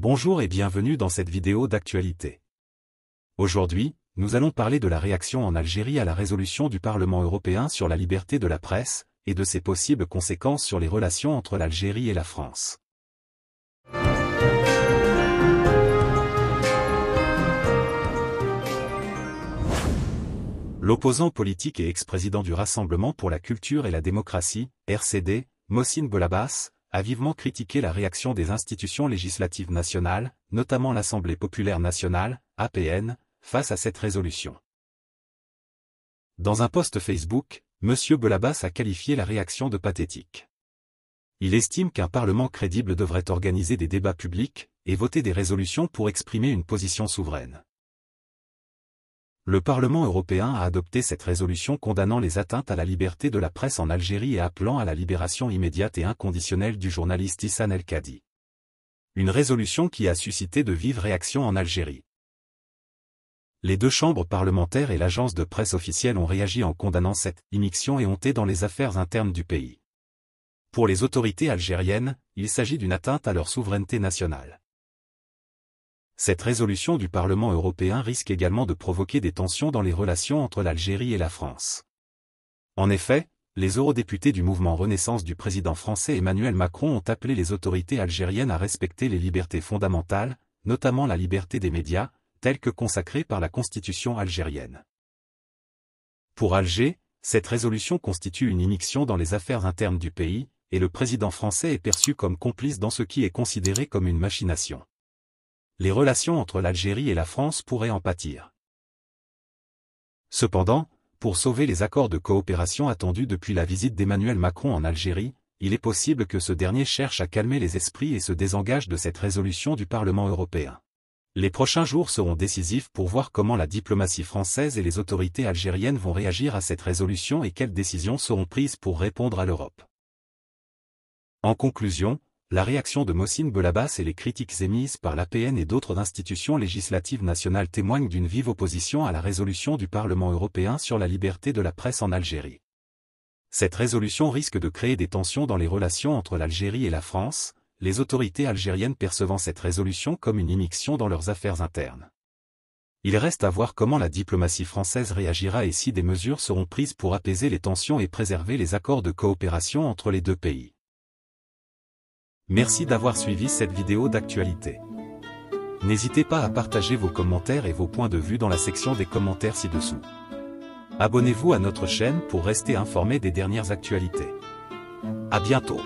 Bonjour et bienvenue dans cette vidéo d'actualité. Aujourd'hui, nous allons parler de la réaction en Algérie à la résolution du Parlement européen sur la liberté de la presse, et de ses possibles conséquences sur les relations entre l'Algérie et la France. L'opposant politique et ex-président du Rassemblement pour la culture et la démocratie, RCD, Mossine Bolabas, a vivement critiqué la réaction des institutions législatives nationales, notamment l'Assemblée populaire nationale, APN, face à cette résolution. Dans un post Facebook, M. Belabas a qualifié la réaction de pathétique. Il estime qu'un Parlement crédible devrait organiser des débats publics et voter des résolutions pour exprimer une position souveraine le Parlement européen a adopté cette résolution condamnant les atteintes à la liberté de la presse en Algérie et appelant à la libération immédiate et inconditionnelle du journaliste Issan El-Kadi. Une résolution qui a suscité de vives réactions en Algérie. Les deux chambres parlementaires et l'agence de presse officielle ont réagi en condamnant cette immixtion et honté dans les affaires internes du pays. Pour les autorités algériennes, il s'agit d'une atteinte à leur souveraineté nationale cette résolution du Parlement européen risque également de provoquer des tensions dans les relations entre l'Algérie et la France. En effet, les eurodéputés du mouvement Renaissance du président français Emmanuel Macron ont appelé les autorités algériennes à respecter les libertés fondamentales, notamment la liberté des médias, telles que consacrées par la Constitution algérienne. Pour Alger, cette résolution constitue une immixtion dans les affaires internes du pays, et le président français est perçu comme complice dans ce qui est considéré comme une machination les relations entre l'Algérie et la France pourraient en pâtir. Cependant, pour sauver les accords de coopération attendus depuis la visite d'Emmanuel Macron en Algérie, il est possible que ce dernier cherche à calmer les esprits et se désengage de cette résolution du Parlement européen. Les prochains jours seront décisifs pour voir comment la diplomatie française et les autorités algériennes vont réagir à cette résolution et quelles décisions seront prises pour répondre à l'Europe. En conclusion, la réaction de Mossine Belabas et les critiques émises par l'APN et d'autres institutions législatives nationales témoignent d'une vive opposition à la résolution du Parlement européen sur la liberté de la presse en Algérie. Cette résolution risque de créer des tensions dans les relations entre l'Algérie et la France, les autorités algériennes percevant cette résolution comme une immixtion dans leurs affaires internes. Il reste à voir comment la diplomatie française réagira et si des mesures seront prises pour apaiser les tensions et préserver les accords de coopération entre les deux pays. Merci d'avoir suivi cette vidéo d'actualité. N'hésitez pas à partager vos commentaires et vos points de vue dans la section des commentaires ci-dessous. Abonnez-vous à notre chaîne pour rester informé des dernières actualités. À bientôt